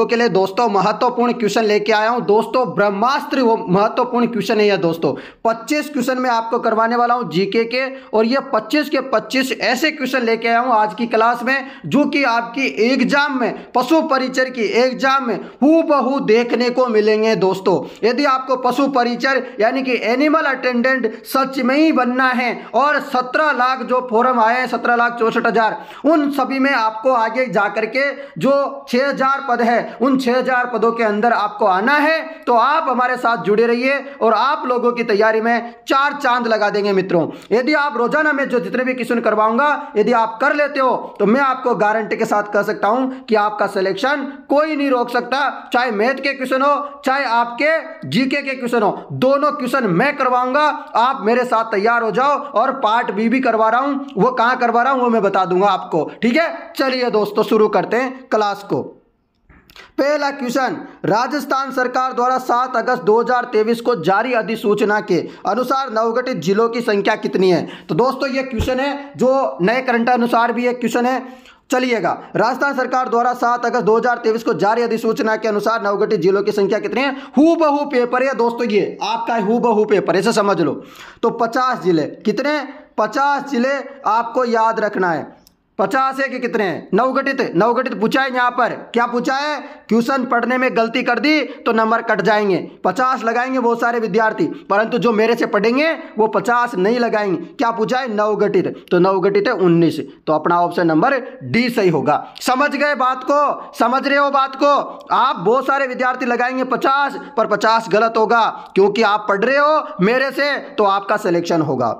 आपको के लिए दोस्तों महत्वपूर्ण क्वेश्चन लेके आया हूं दोस्तों ब्रह्मास्त्र वो महत्वपूर्ण क्वेश्चन है यह दोस्तों 25 क्वेश्चन में आपको करवाने वाला हूं जीके के और ये 25 के 25 ऐसे क्वेश्चन लेके आया हूं आज की क्लास में जो कि आपकी एग्जाम में पशु परिचर की एग्जाम में हु देखने को मिलेंगे दोस्तों यदि आपको पशु परिचर यानी कि एनिमल अटेंडेंट सच में ही बनना है और सत्रह लाख जो फॉरम आए हैं सत्रह लाख चौसठ हजार उन सभी में आपको आगे जा करके जो छह हजार पद है उन 6000 पदों के अंदर आपको आना है तो आप हमारे साथ जुड़े रहिए और आप लोगों की तैयारी में चार चांद लगा देंगे मित्रों यदि आप रोजाना में जो जितने भी क्वेश्चन करवाऊंगा यदि आप कर लेते हो तो मैं आपको गारंटी के साथ कह सकता हूं कि आपका सिलेक्शन कोई नहीं रोक सकता चाहे मैथ के क्वेश्चन हो चाहे आपके जीके के क्वेश्चन हो दोनों क्वेश्चन मैं करवाऊंगा आप मेरे साथ तैयार हो जाओ और पार्ट बी भी करवा रहा हूं वो कहां करवा रहा हूं वो मैं बता दूंगा आपको ठीक है चलिए दोस्तों शुरू करते हैं क्लास को पहला क्वेश्चन राजस्थान सरकार द्वारा 7 अगस्त 2023 को जारी अधिसूचना के अनुसार नवगठित जिलों की संख्या कितनी है तो दोस्तों ये क्वेश्चन है जो नए करंट अनुसार भी एक क्वेश्चन है चलिएगा राजस्थान सरकार द्वारा 7 अगस्त 2023 को जारी अधिसूचना के अनुसार नवगठित जिलों की संख्या कितनी है हु बहु पेपर है दोस्तों ये आपका हु बहु पेपर ऐसे समझ लो तो 50 जिले कितने 50 जिले आपको याद रखना है पचास है कि कितने नवगठित नवगठित पूछा है यहाँ पर क्या पूछा है क्वेश्चन पढ़ने में गलती कर दी तो नंबर कट जाएंगे पचास लगाएंगे बहुत सारे विद्यार्थी परंतु जो मेरे से पढ़ेंगे वो पचास नहीं लगाएंगे क्या पूछा है नवगठित तो नवगठित है उन्नीस तो अपना ऑप्शन नंबर डी सही होगा समझ गए बात को समझ रहे हो बात को आप बहुत सारे विद्यार्थी लगाएंगे पचास पर पचास गलत होगा क्योंकि आप पढ़ रहे हो मेरे से तो आपका सिलेक्शन होगा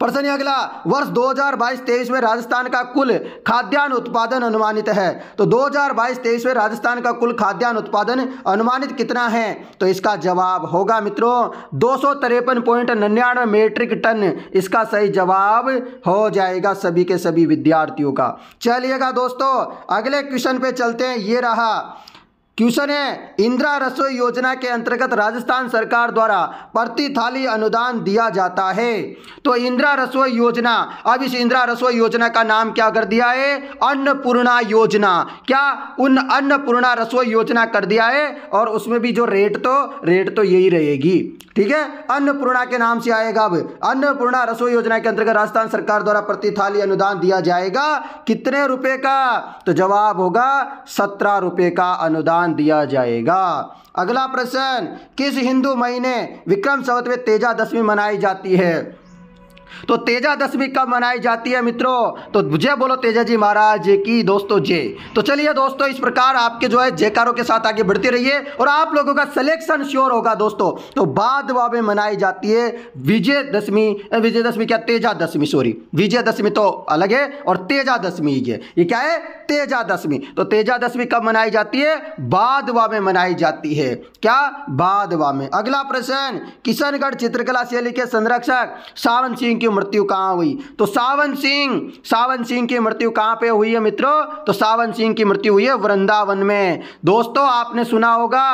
प्रश्न अगला वर्ष 2022-23 में राजस्थान का कुल खाद्यान्न उत्पादन अनुमानित है तो 2022-23 में राजस्थान का कुल खाद्यान्न उत्पादन अनुमानित कितना है तो इसका जवाब होगा मित्रों दो पॉइंट निन्यानवे मेट्रिक टन इसका सही जवाब हो जाएगा सभी के सभी विद्यार्थियों का चलिएगा दोस्तों अगले क्वेश्चन पे चलते हैं ये रहा क्वेश्चन है इंदिरा रसोई योजना के अंतर्गत राजस्थान सरकार द्वारा प्रति थाली अनुदान दिया जाता है तो इंदिरा रसोई योजना अब इस इंदिरा रसोई योजना का नाम क्या कर दिया है अन्नपूर्णा योजना क्या उन अन्नपूर्णा रसोई योजना कर दिया है और उसमें भी जो रेट तो रेट तो यही रहेगी ठीक है अन्नपूर्णा के नाम से आएगा अब अन्नपूर्णा रसोई योजना के अंतर्गत राजस्थान सरकार द्वारा प्रति थाली अनुदान दिया जाएगा कितने रुपए का तो जवाब होगा सत्रह रुपए का अनुदान सम्मान दिया जाएगा अगला प्रश्न किस हिंदू महीने विक्रम संवत में तेजा दशमी मनाई जाती है तो तेजा दशमी कब मनाई जाती है मित्रों तो जय बोलो तेजा जी महाराज की दोस्तों जय तो चलिए दोस्तों इस प्रकार आपके जो है जयकारों के साथ आगे बढ़ते रहिए और आप लोगों का सिलेक्शन श्योर होगा दोस्तों तो बाद में मनाई जाती है विजय दशमी विजय दशमी क्या तेजा दशमी सॉरी विजय दशमी तो अलग है और तेजा दशमी ये ये क्या है तेजा दशमी तो तेजा दशमी कब मनाई जाती है बाद में मनाई जाती है क्या बाद में अगला प्रश्न किशनगढ़ चित्रकला शैली के संरक्षक सावन सिंह की मृत्यु कहाँ हुई तो सावन सिंह सावन सिंह की मृत्यु कहाँ पे हुई है मित्रों तो सावन सिंह की मृत्यु हुई है वृंदावन में दोस्तों आपने सुना होगा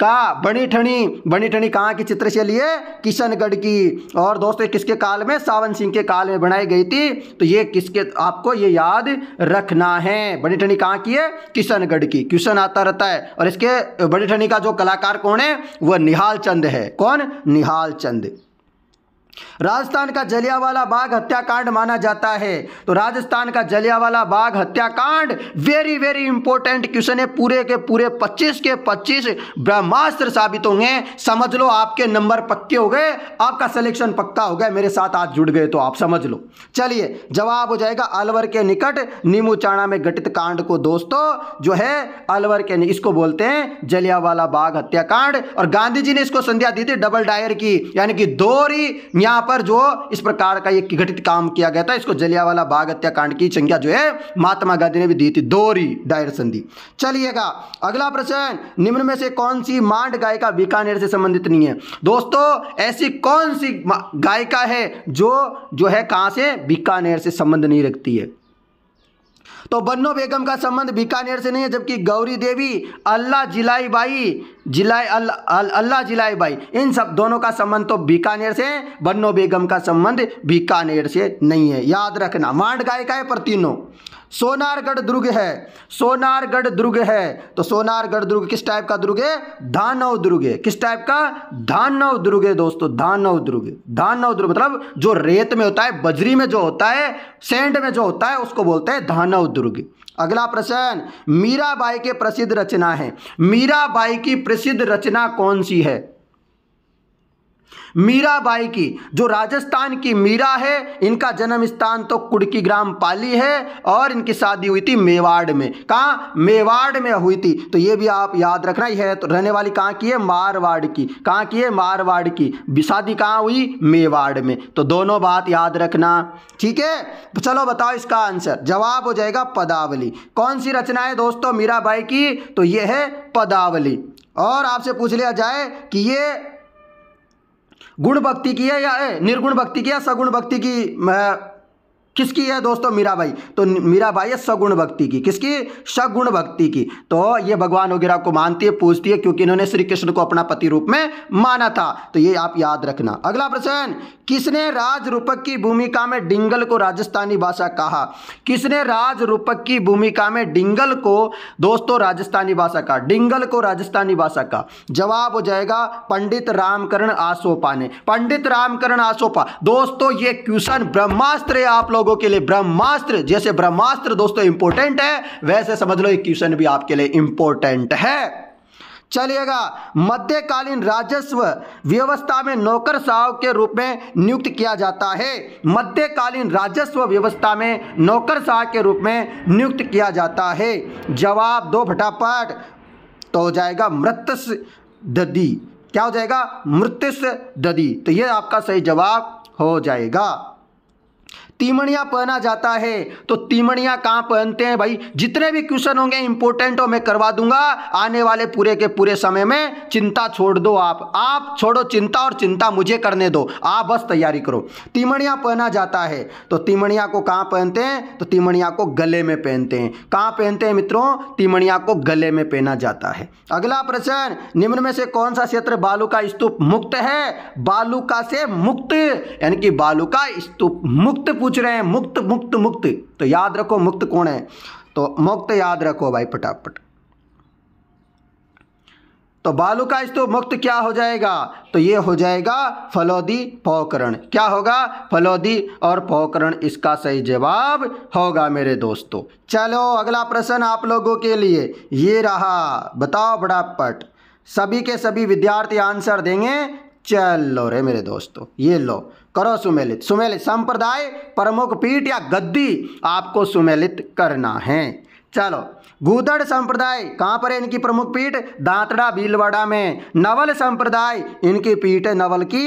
कहा बनी ठणी बनी ठणी कहाँ की चित्रशैली है किशनगढ़ की और दोस्तों किसके काल में सावन सिंह के काल में बनाई गई थी तो ये किसके आपको ये याद रखना है बनी ठणी कहाँ की है किशनगढ़ की क्वेश्चन आता रहता है और इसके बनी ठणी का जो कलाकार कौन है वह निहाल चंद है कौन निहाल चंद राजस्थान का जलियावाला बाग हत्याकांड माना जाता है तो राजस्थान का जलियावाला बाग हत्याकांड वेरी वेरी इंपॉर्टेंट क्वेश्चन है पूरे के पूरे 25 के 25 ब्रह्मास्त्र साबित होंगे समझ लो आपके नंबर पक्के हो गए आपका सिलेक्शन पक्का हो गया मेरे साथ आज जुड़ गए तो आप समझ लो चलिए जवाब हो जाएगा अलवर के निकट नीमूचाणा में गठित कांड को दोस्तों जो है अलवर के इसको बोलते हैं जलियावाला बाग हत्याकांड और गांधी जी ने इसको संध्या दी थी डबल डायर की यानी कि दो यहां पर जो इस प्रकार का ये घटित काम किया गया था इसको जलियावाला बाग हत्याकांड की संज्ञा जो है महात्मा गांधी ने भी दी थी दोहरी दायर संधि चलिएगा अगला प्रश्न निम्न में से कौन सी मांड गायिका बीकानेर से संबंधित नहीं है दोस्तों ऐसी कौन सी गायिका है जो जो है कहां से बीकानेर से संबंध नहीं रखती है तो बन्नो बेगम का संबंध बीकानेर से नहीं है जबकि गौरी देवी अल्लाह जिलाई बाई जिलाई अल्लाह जिलाई बाई इन सब दोनों का संबंध तो बीकानेर से बन्नो बेगम का संबंध बीकानेर से नहीं है याद रखना मांड गायिका है पर तीनों सोनारगढ़ दुर्ग है सोनारगढ़ दुर्ग है तो सोनारगढ़ दुर्ग किस टाइप का दुर्ग है धानव दुर्ग है किस टाइप का धानव दुर्ग है दोस्तों धानव दुर्ग धानव दुर्ग मतलब जो रेत में होता है बजरी में जो होता है सेंड में जो होता है उसको बोलते हैं धानव दुर्ग अगला प्रश्न मीराबाई के प्रसिद्ध रचना है मीराबाई की प्रसिद्ध रचना कौन सी है मीराबाई की जो राजस्थान की मीरा है इनका जन्म स्थान तो कुड़की ग्राम पाली है और इनकी शादी हुई थी मेवाड़ में कहाँ मेवाड़ में हुई थी तो ये भी आप याद रखना ही है तो रहने वाली कहाँ की है मारवाड़ की कहाँ की है मारवाड़ की शादी कहाँ हुई मेवाड़ में तो दोनों बात याद रखना ठीक है तो चलो बताओ इसका आंसर जवाब हो जाएगा पदावली कौन सी रचना है दोस्तों मीराबाई की तो यह है पदावली और आपसे पूछ लिया जाए कि ये गुण भक्ति की है या निर्गुण भक्ति की या सगुण भक्ति की किसकी है दोस्तों मीराबाई तो मीराबाई है सगुण भक्ति की किसकी सगुण भक्ति की तो ये भगवान वगैरह को मानती है पूजती है क्योंकि इन्होंने श्री कृष्ण को अपना पति रूप में माना था तो ये आप याद रखना अगला प्रश्न किसने राज रूपक की भूमिका में डिंगल को राजस्थानी भाषा कहा किसने राज रूपक की भूमिका में डिंगल को दोस्तों राजस्थानी भाषा कहा डिंगल को राजस्थानी भाषा का जवाब हो जाएगा पंडित रामकरण आसोपा ने पंडित रामकरण आसोपा दोस्तों ये क्वेश्चन ब्रह्मास्त्र है आप लोग लोगों के लिए ब्रह्मास्त्र जैसे ब्रह्मास्त्र दोस्तों इंपोर्टेंट है वैसे समझ लो ये क्वेश्चन भी आपके लिए इंपोर्टेंट है चलिएगा मध्यकालीन राजस्व व्यवस्था में नौकर साहब के रूप में नियुक्त किया जाता है मध्यकालीन राजस्व व्यवस्था में नौकर साह के रूप में नियुक्त किया जाता है जवाब दो फटाफट तो हो जाएगा मृतस ददी क्या हो जाएगा मृतस ददी तो ये आपका सही जवाब हो जाएगा तीमणिया पहना जाता है तो तीमणिया कहाँ पहनते हैं भाई जितने भी क्वेश्चन होंगे इंपोर्टेंट हो मैं करवा दूंगा आने वाले पूरे के पूरे समय में चिंता छोड़ दो आप आप छोड़ो चिंता और चिंता मुझे करने दो आप बस तैयारी करो तीमणिया पहना जाता है तो तीमणिया को कहाँ पहनते हैं तो तीमणिया को गले में पहनते हैं कहाँ पहनते हैं मित्रों तीमणिया को गले में पहना जाता है अगला प्रश्न निम्न में से कौन सा क्षेत्र बालू का स्तूप मुक्त है बालुका से मुक्त यानी कि बालुका स्तूप मुक्त पूछ रहे हैं मुक्त मुक्त मुक्त तो याद रखो मुक्त कौन है तो मुक्त याद रखो भाई फटाफट तो बालू का तो मुक्त क्या हो जाएगा तो ये हो जाएगा फलोदी पौकरण क्या होगा फलोदी और पौकरण इसका सही जवाब होगा मेरे दोस्तों चलो अगला प्रश्न आप लोगों के लिए ये रहा बताओ बड़ा पट सभी के सभी विद्यार्थी आंसर देंगे चलो रे मेरे दोस्तों ये लो करो सुमेलित सुमेलित संप्रदाय प्रमुख पीठ या गद्दी आपको सुमेलित करना है चलो गुदड़ संप्रदाय कहाँ पर है इनकी प्रमुख पीठ दांतड़ा भीलवाड़ा में नवल संप्रदाय इनकी पीठ है नवल की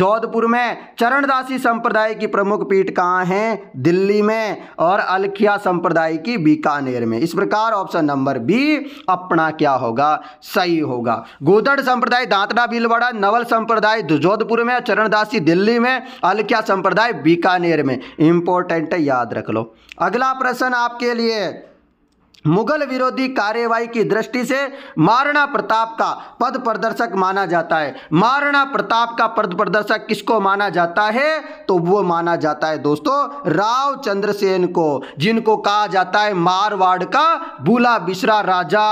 जोधपुर में चरणदासी संप्रदाय की प्रमुख पीठ कहाँ है दिल्ली में और अलखिया संप्रदाय की बीकानेर में इस प्रकार ऑप्शन नंबर बी अपना क्या होगा सही होगा गुदड़ संप्रदाय दांतड़ा भीलवाड़ा नवल संप्रदाय जोधपुर में चरणदासी दिल्ली में अलखिया संप्रदाय बीकानेर में इंपॉर्टेंट याद रख लो अगला प्रश्न आपके लिए मुगल विरोधी कार्यवाही की दृष्टि से महाराणा प्रताप का पद प्रदर्शक माना जाता है महाराणा प्रताप का पद प्रदर्शक किसको माना जाता है तो वो माना जाता है दोस्तों राव चंद्रसेन को जिनको कहा जाता है मारवाड़ का बूला बिश्रा राजा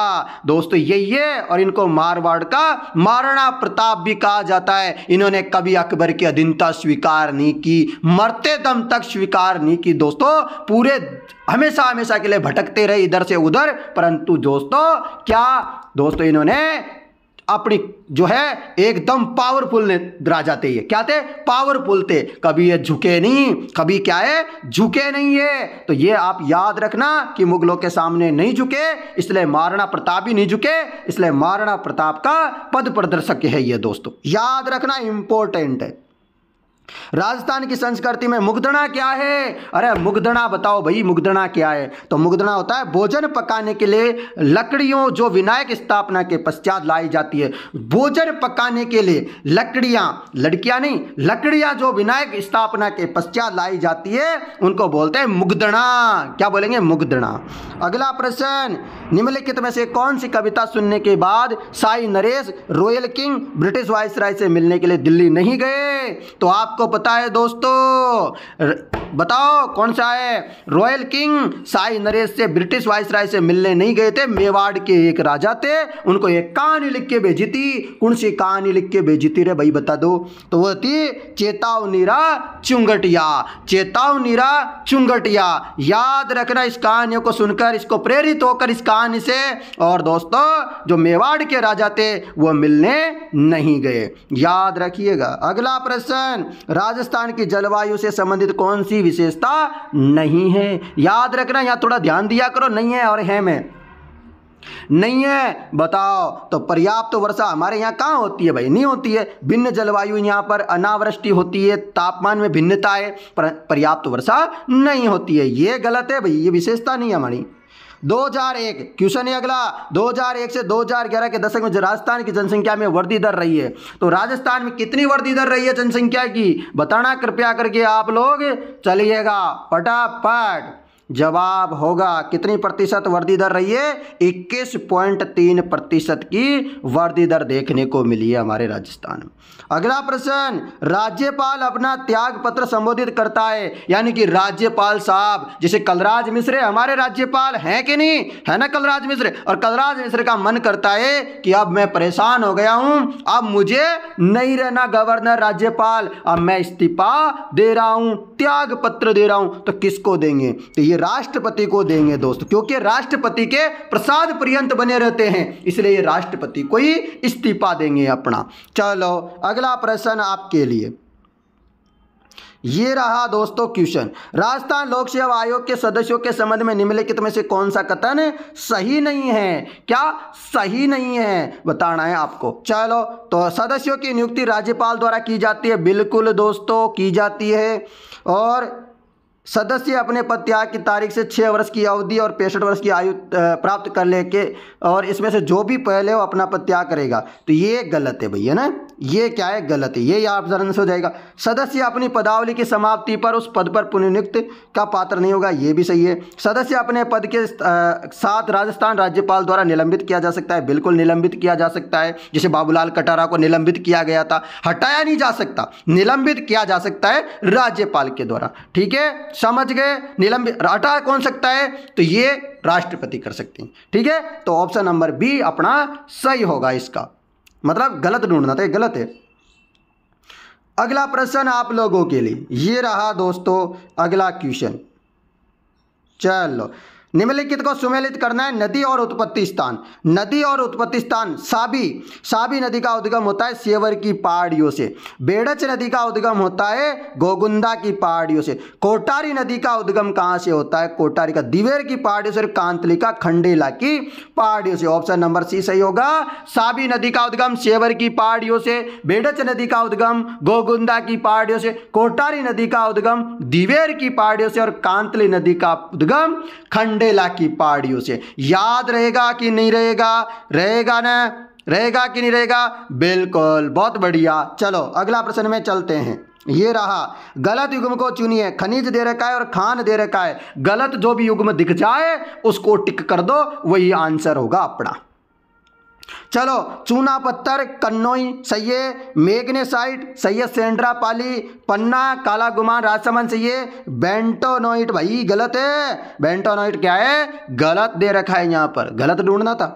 दोस्तों यही है और इनको मारवाड़ का महाराणा प्रताप भी कहा जाता है इन्होंने कभी अकबर की अधीनता स्वीकार नहीं की मरते दम तक स्वीकार नहीं की दोस्तों पूरे हमेशा हमेशा के लिए भटकते रहे इधर से उधर परंतु दोस्तों क्या दोस्तों इन्होंने अपनी जो है एकदम पावरफुल राजा थे ये क्या थे पावरफुल थे कभी ये झुके नहीं कभी क्या है झुके नहीं है तो ये आप याद रखना कि मुगलों के सामने नहीं झुके इसलिए महाराणा प्रताप ही नहीं झुके इसलिए महाराणा प्रताप का पद प्रदर्शक है ये दोस्तों याद रखना इंपॉर्टेंट है राजस्थान की संस्कृति में मुगदना क्या है अरे मुग्धना बताओ भाई मुग्धना क्या है तो मुग्धना होता है भोजन पकाने के लिए लकड़ियों जो विनायक स्थापना के पश्चात लाई जाती है भोजन पकाने के लिए लकड़ियां लड़कियां नहीं लकड़ियां जो विनायक स्थापना के पश्चात लाई जाती है उनको बोलते हैं मुगदना क्या बोलेंगे मुग्धना अगला प्रश्न निम्नलिखित में से कौन सी कविता सुनने के बाद Sai Naresh royal king British viceroy से मिलने के लिए दिल्ली नहीं गए तो आप आपको पता है दोस्तों बताओ कौन सा है रॉयल किंग साई नरेश से ब्रिटिश वाइस राय से मिलने नहीं गए थे मेवाड़ के एक राजा थे उनको एक कहानी लिख के भेजी थी कौन सी कहानी लिख के भेजी थी रे भाई बता दो तो वो थी चेतावनीरा चुंगटिया चेतावनीरा चुंगटिया याद रखना इस कहानियों को सुनकर इसको प्रेरित होकर इस कहानी से और दोस्तों जो मेवाड़ के राजा थे वो मिलने नहीं गए याद रखिएगा अगला प्रश्न राजस्थान की जलवायु से संबंधित कौन सी विशेषता नहीं है याद रखना यहाँ थोड़ा ध्यान दिया करो नहीं है और है मैं नहीं है बताओ तो पर्याप्त तो वर्षा हमारे यहाँ कहाँ होती है भाई नहीं होती है भिन्न जलवायु यहाँ पर अनावृष्टि होती है तापमान में भिन्नता है पर्याप्त तो वर्षा नहीं होती है ये गलत है भाई ये विशेषता नहीं है हमारी 2001 क्वेश्चन है अगला 2001 से 2011 के दशक में राजस्थान की जनसंख्या में वृद्धि दर रही है तो राजस्थान में कितनी वृद्धि दर रही है जनसंख्या की बताना कृपया करके आप लोग चलिएगा फटाफट जवाब होगा कितनी प्रतिशत वृद्धि दर रही है इक्कीस पॉइंट तीन प्रतिशत की वृद्धि दर देखने को मिली है हमारे राजस्थान में अगला प्रश्न राज्यपाल अपना त्याग पत्र संबोधित करता है यानी कि राज्यपाल साहब जिसे कलराज मिश्र हमारे राज्यपाल हैं कि नहीं है ना कलराज मिश्र और कलराज मिश्र का मन करता है कि अब मैं परेशान हो गया हूं अब मुझे नहीं रहना गवर्नर राज्यपाल अब मैं इस्तीफा दे रहा हूं त्याग पत्र दे रहा हूं तो किसको देंगे तो ये राष्ट्रपति को देंगे दोस्तों क्योंकि राष्ट्रपति के प्रसाद पर्यंत बने रहते हैं इसलिए राष्ट्रपति को ही इस्तीफा देंगे अपना चलो अगला प्रश्न आपके लिए ये रहा दोस्तों क्वेश्चन राजस्थान लोक सेवा आयोग के सदस्यों के संबंध में निम्नलिखित में से कौन सा कथन सही नहीं है क्या सही नहीं है बताना है आपको चलो तो सदस्यों की नियुक्ति राज्यपाल द्वारा की जाती है बिल्कुल दोस्तों की जाती है और सदस्य अपने पद त्याग की तारीख से छः वर्ष की अवधि और पैंसठ वर्ष की आयु प्राप्त कर ले के और इसमें से जो भी पहले वो अपना पद त्याग करेगा तो ये गलत है भैया ना ये क्या है गलत है ये जरा से हो जाएगा सदस्य अपनी पदावली की समाप्ति पर उस पद पर पुनर्नियुक्त का पात्र नहीं होगा ये भी सही है सदस्य अपने पद के साथ राजस्थान राज्यपाल द्वारा निलंबित किया जा सकता है बिल्कुल निलंबित किया जा सकता है जैसे बाबूलाल कटारा को निलंबित किया गया था हटाया नहीं जा सकता निलंबित किया जा सकता है राज्यपाल के द्वारा ठीक है समझ गए निलंबित हटा कौन सकता है तो ये राष्ट्रपति कर सकते हैं ठीक है तो ऑप्शन नंबर बी अपना सही होगा इसका मतलब गलत ढूंढना था तो गलत है अगला प्रश्न आप लोगों के लिए ये रहा दोस्तों अगला क्वेश्चन चलो निम्नलिखित को सुमेलित करना है नदी और उत्पत्ति स्थान नदी और उत्पत्ति स्थान साबी साबी नदी का उद्गम होता है सेवर की पहाड़ियों से बेड़च नदी का उद्गम होता है गोगुंदा की पहाड़ियों से कोटारी नदी का उद्गम कहाँ से होता है कोटारी का दिवेर की पहाड़ियों से और कांतलिका खंडेला की पहाड़ियों से ऑप्शन नंबर सी सही होगा साबी नदी का उद्गम सेवर की पहाड़ियों से बेडच नदी का उद्गम गोगुंदा की पहाड़ियों से कोटारी नदी का उद्गम दिवेर की पहाड़ियों से और कांतली नदी का उद्गम खंड मंडेला की पहाड़ियों से याद रहेगा कि नहीं रहेगा रहेगा ना रहेगा कि नहीं रहेगा बिल्कुल बहुत बढ़िया चलो अगला प्रश्न में चलते हैं ये रहा गलत युग्म को चुनिए खनिज दे रखा है और खान दे रखा है गलत जो भी युग्म दिख जाए उसको टिक कर दो वही आंसर होगा अपना चलो चूना पत्थर कन्नोई सैये मेग्नेसाइट सैयद सेंड्रा पाली पन्ना काला गुमान राजसमन है बेंटोनोइट भाई गलत है बेंटोनोइट क्या है गलत दे रखा है यहाँ पर गलत ढूंढना था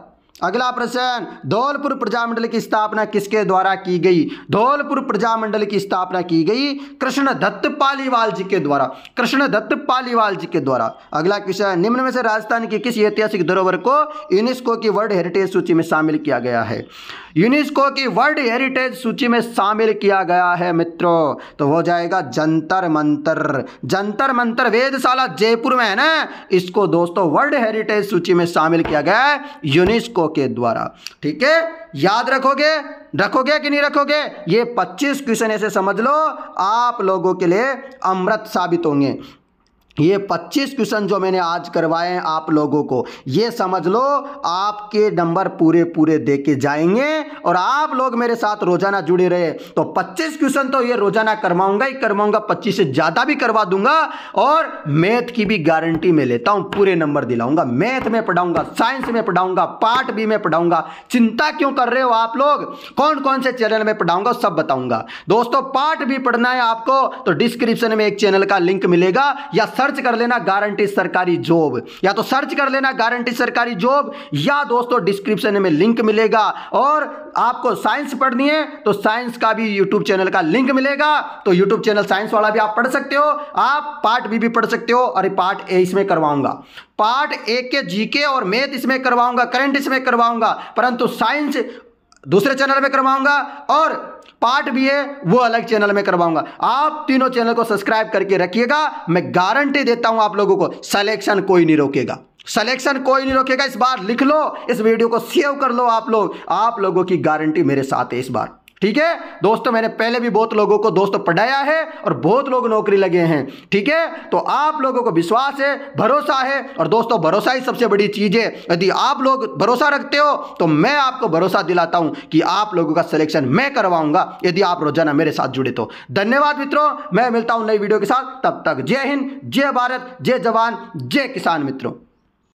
अगला प्रश्न धौलपुर प्रजामंडल की स्थापना किसके द्वारा की गई धौलपुर प्रजामंडल की स्थापना की गई कृष्ण दत्त पालीवाल जी के द्वारा कृष्ण दत्त पालीवाल जी के द्वारा अगला क्वेश्चन निम्न में से राजस्थान की किस ऐतिहासिक धरोहर को यूनेस्को की वर्ल्ड हेरिटेज सूची में शामिल किया गया है यूनेस्को की वर्ल्ड हेरिटेज सूची में शामिल किया गया है मित्रों तो हो जाएगा जंतर मंतर जंतर मंतर वेदशाला जयपुर में है ना इसको दोस्तों वर्ल्ड हेरिटेज सूची में शामिल किया गया है यूनेस्को के द्वारा ठीक है याद रखोगे रखोगे कि नहीं रखोगे ये 25 क्वेश्चन ऐसे समझ लो आप लोगों के लिए अमृत साबित होंगे ये 25 क्वेश्चन जो मैंने आज करवाए हैं आप लोगों को ये समझ लो आपके नंबर पूरे पूरे दे के जाएंगे और आप लोग मेरे साथ रोजाना जुड़े रहे तो 25 क्वेश्चन तो ये रोजाना करवाऊंगा ही करवाऊंगा 25 से ज़्यादा भी करवा दूंगा और मैथ की भी गारंटी में लेता हूं पूरे नंबर दिलाऊंगा मैथ में पढ़ाऊंगा साइंस में पढ़ाऊंगा पार्ट बी में पढ़ाऊंगा चिंता क्यों कर रहे हो आप लोग कौन कौन से चैनल में पढ़ाऊंगा सब बताऊंगा दोस्तों पार्ट भी पढ़ना है आपको तो डिस्क्रिप्शन में एक चैनल का लिंक मिलेगा या सर्च कर लेना गारंटी सरकारी जॉब या तो सर्च कर लेना गारंटी सरकारी जॉब या दोस्तों डिस्क्रिप्शन में लिंक मिलेगा और आपको साइंस पढ़नी है तो साइंस का भी यूट्यूब चैनल का लिंक मिलेगा तो यूट्यूब चैनल साइंस वाला भी आप पढ़ सकते हो आप पार्ट बी भी पढ़ सकते हो और पार्ट ए इसमें करवाऊंगा पार्ट ए के जीके और मैथ इसमें करवाऊंगा करंट इसमें करवाऊंगा परंतु साइंस दूसरे चैनल में करवाऊंगा और पार्ट भी है वो अलग चैनल में करवाऊंगा आप तीनों चैनल को सब्सक्राइब करके रखिएगा मैं गारंटी देता हूं आप लोगों को सिलेक्शन कोई नहीं रोकेगा सिलेक्शन कोई नहीं रोकेगा इस बार लिख लो इस वीडियो को सेव कर लो आप लोग आप लोगों की गारंटी मेरे साथ है इस बार ठीक है दोस्तों मैंने पहले भी बहुत लोगों को दोस्तों पढ़ाया है और बहुत लोग नौकरी लगे हैं ठीक है तो आप लोगों को विश्वास है भरोसा है और दोस्तों भरोसा ही सबसे बड़ी चीज है यदि आप लोग भरोसा रखते हो तो मैं आपको भरोसा दिलाता हूं कि आप लोगों का सिलेक्शन मैं करवाऊंगा यदि आप रोजाना मेरे साथ जुड़े तो धन्यवाद मित्रों मैं मिलता हूं नई वीडियो के साथ तब तक जय हिंद जय भारत जय जवान जय किसान मित्रों